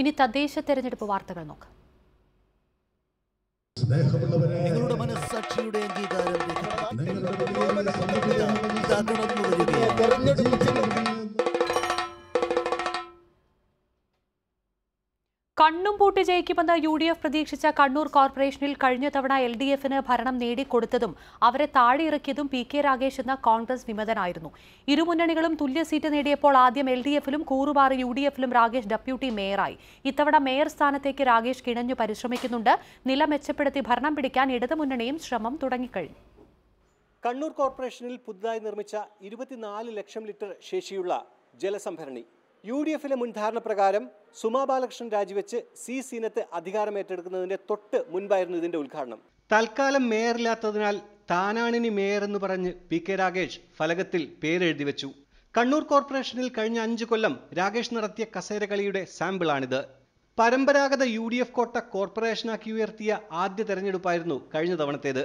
ഇനി തദ്ദേശ തെരഞ്ഞെടുപ്പ് വാർത്തകൾ നോക്കാം നിങ്ങളുടെ മനസ്സാക്ഷിയുടെ അംഗീകാരം കണ്ണും പൂട്ടി ജയിക്കുമെന്ന് യു ഡി എഫ് പ്രതീക്ഷിച്ച കണ്ണൂർ കോർപ്പറേഷനിൽ കഴിഞ്ഞ തവണ എൽ ഡി എഫിന് ഭരണം നേടിക്കൊടുത്തതും അവരെ താഴെയിറക്കിയതും പി കെ രാഗേഷ് എന്ന കോൺഗ്രസ് വിമതനായിരുന്നു ഇരുമുന്നണികളും തുല്യ സീറ്റ് നേടിയപ്പോൾ ആദ്യം എൽ ഡി എഫിലും കൂറുമാറി യു ഡി എഫിലും രാഗേഷ് ഡെപ്യൂട്ടി മേയറായി ഇത്തവണ മേയർ സ്ഥാനത്തേക്ക് രാഗേഷ് കിണഞ്ഞു പരിശ്രമിക്കുന്നുണ്ട് നില മെച്ചപ്പെടുത്തി ഭരണം പിടിക്കാൻ ഇടതുമുന്നണിയും ശ്രമം തുടങ്ങിക്കഴിഞ്ഞു കണ്ണൂർ കോർപ്പറേഷനിൽ പുതുതായി നിർമ്മിച്ച ഇരുപത്തിനാല് ലക്ഷം ലിറ്റർ ശേഷിയുള്ള ജലസംഭരണി യു ഡി എഫിലെ മുൻ ധാരണ പ്രകാരം സുമാ ബാലകൃഷ്ണൻ രാജിവെച്ച് സി സീനത്ത് അധികാരം ഏറ്റെടുക്കുന്നതിന്റെ തൊട്ട് മുൻപായിരുന്നു ഇതിന്റെ ഉദ്ഘാടനം തൽക്കാലം മേയറില്ലാത്തതിനാൽ താനാണിനി മേയർ എന്ന് പറഞ്ഞ് പി കെ രാഗേഷ് ഫലകത്തിൽ പേരെഴുതി വെച്ചു കണ്ണൂർ കോർപ്പറേഷനിൽ കഴിഞ്ഞ അഞ്ചു കൊല്ലം രാഗേഷ് നടത്തിയ കസേരകളിയുടെ സാമ്പിളാണിത് പരമ്പരാഗത യു ഡി എഫ് കോട്ട കോർപ്പറേഷനാക്കി ഉയർത്തിയ ആദ്യ തെരഞ്ഞെടുപ്പായിരുന്നു കഴിഞ്ഞ തവണത്തേത്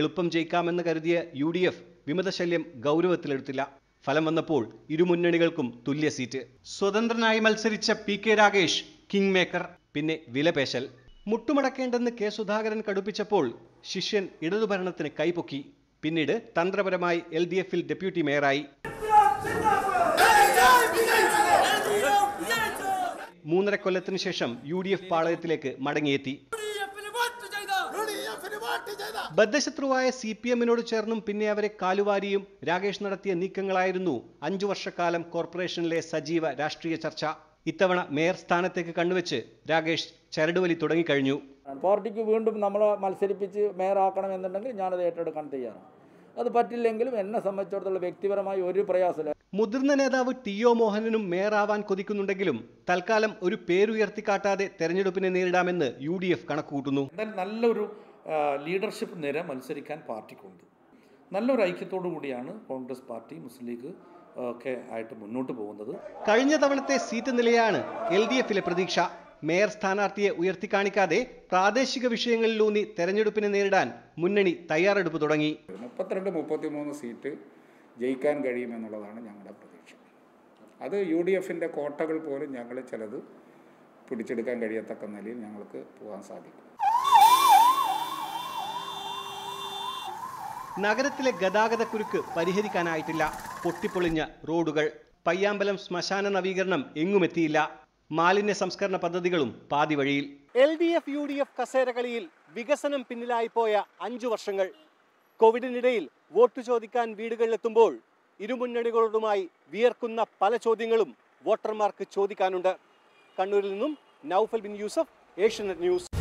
എളുപ്പം ജയിക്കാമെന്ന് കരുതിയ യു ഡി എഫ് വിമതശല്യം ഗൗരവത്തിലെടുത്തില്ല ഫലം വന്നപ്പോൾ ഇരുമുന്നണികൾക്കും തുല്യ സീറ്റ് സ്വതന്ത്രനായി മത്സരിച്ച P K Ragesh king maker പിന്നെ വിലപേശൽ മുട്ടുമടക്കേണ്ടെന്ന് കെ സുധാകരൻ കടുപ്പിച്ചപ്പോൾ ശിഷ്യൻ ഇടതുഭരണത്തിന് കൈപൊക്കി പിന്നീട് തന്ത്രപരമായി എൽ ഡി എഫിൽ ഡെപ്യൂട്ടി മേയറായി മൂന്നര കൊല്ലത്തിനു ശേഷം യു ഡി എഫ് പാളയത്തിലേക്ക് മടങ്ങിയെത്തി ബദ്ധശത്രുവായ സി പി എമ്മിനോട് ചേർന്നും പിന്നെ അവരെ കാലുവാരിയും രാകേഷ് നടത്തിയ നീക്കങ്ങളായിരുന്നു അഞ്ചു വർഷക്കാലം കോർപ്പറേഷനിലെ സജീവ രാഷ്ട്രീയ ചർച്ച ഇത്തവണ മേയർ സ്ഥാനത്തേക്ക് കണ്ണുവെച്ച് രാകേഷ് ചരടുവലി തുടങ്ങിക്കഴിഞ്ഞു പാർട്ടിക്ക് വീണ്ടും നമ്മളെ മത്സരിപ്പിച്ച് മേയറാക്കണം എന്നുണ്ടെങ്കിൽ ഞാനത് ഏറ്റെടുക്കാൻ തയ്യാറാണ് അത് പറ്റില്ലെങ്കിലും എന്നെ സംബന്ധിച്ചിടത്തോളം വ്യക്തിപരമായി ഒരു പ്രയാസമില്ല മുതിർന്ന നേതാവ് ടി ഒ മോഹനനും മേയറാവാൻ കൊതിക്കുന്നുണ്ടെങ്കിലും തൽക്കാലം ഒരു പേരുയർത്തിക്കാട്ടാതെ തെരഞ്ഞെടുപ്പിനെ നേരിടാമെന്ന് യു ഡി എഫ് കണക്കുകൂട്ടുന്നു നല്ലൊരു ലീഡർഷിപ്പ് നിര മത്സരിക്കാൻ പാർട്ടിക്കുണ്ട് നല്ലൊരു ഐക്യത്തോടു കൂടിയാണ് കോൺഗ്രസ് പാർട്ടി മുസ്ലിം ലീഗ് ഒക്കെ ആയിട്ട് മുന്നോട്ട് പോകുന്നത് കഴിഞ്ഞ തവണത്തെ സീറ്റ് നിലയാണ് എൽ ഡി എഫിലെ പ്രതീക്ഷ മേയർ സ്ഥാനാർത്ഥിയെ ഉയർത്തിക്കാണിക്കാതെ പ്രാദേശിക വിഷയങ്ങളിലൂന്നി തെരഞ്ഞെടുപ്പിനെ നേരിടാൻ മുന്നണി തയ്യാറെടുപ്പ് തുടങ്ങി മുപ്പത്തിരണ്ട് മുപ്പത്തിമൂന്ന് സീറ്റ് ജയിക്കാൻ കഴിയുമെന്നുള്ളതാണ് ഞങ്ങളുടെ പ്രതീക്ഷ അത് യു ഡി എഫിൻ്റെ കോട്ടകൾ പോലും ഞങ്ങൾ ചിലത് പിടിച്ചെടുക്കാൻ കഴിയത്തക്ക നിലയിൽ ഞങ്ങൾക്ക് പോകാൻ സാധിക്കും നഗരത്തിലെ ഗതാഗതക്കുരുക്ക് പരിഹരിക്കാനായിട്ടില്ല പൊട്ടിപ്പൊളിഞ്ഞ റോഡുകൾ പയ്യാമ്പലം ശ്മശാന നവീകരണം എങ്ങുമെത്തിയില്ല മാലിന്യ സംസ്കരണ പദ്ധതികളും പാതിവഴിയിൽ L D F U D F കസേരകളിയിൽ വികസനം പിന്നിലായിപ്പോയ അഞ്ചു വർഷങ്ങൾ കോവിഡിനിടയിൽ വോട്ട് ചോദിക്കാൻ വീടുകളിലെത്തുമ്പോൾ ഇരുമുന്നണികളോടുമായി വിയർക്കുന്ന പല ചോദ്യങ്ങളും വോട്ടർമാർക്ക് ചോദിക്കാനുണ്ട് കണ്ണൂരിൽ നിന്നും നൌഫൽ ബിൻ യൂസഫ് ഏഷ്യനെറ്റ് ന്യൂസ്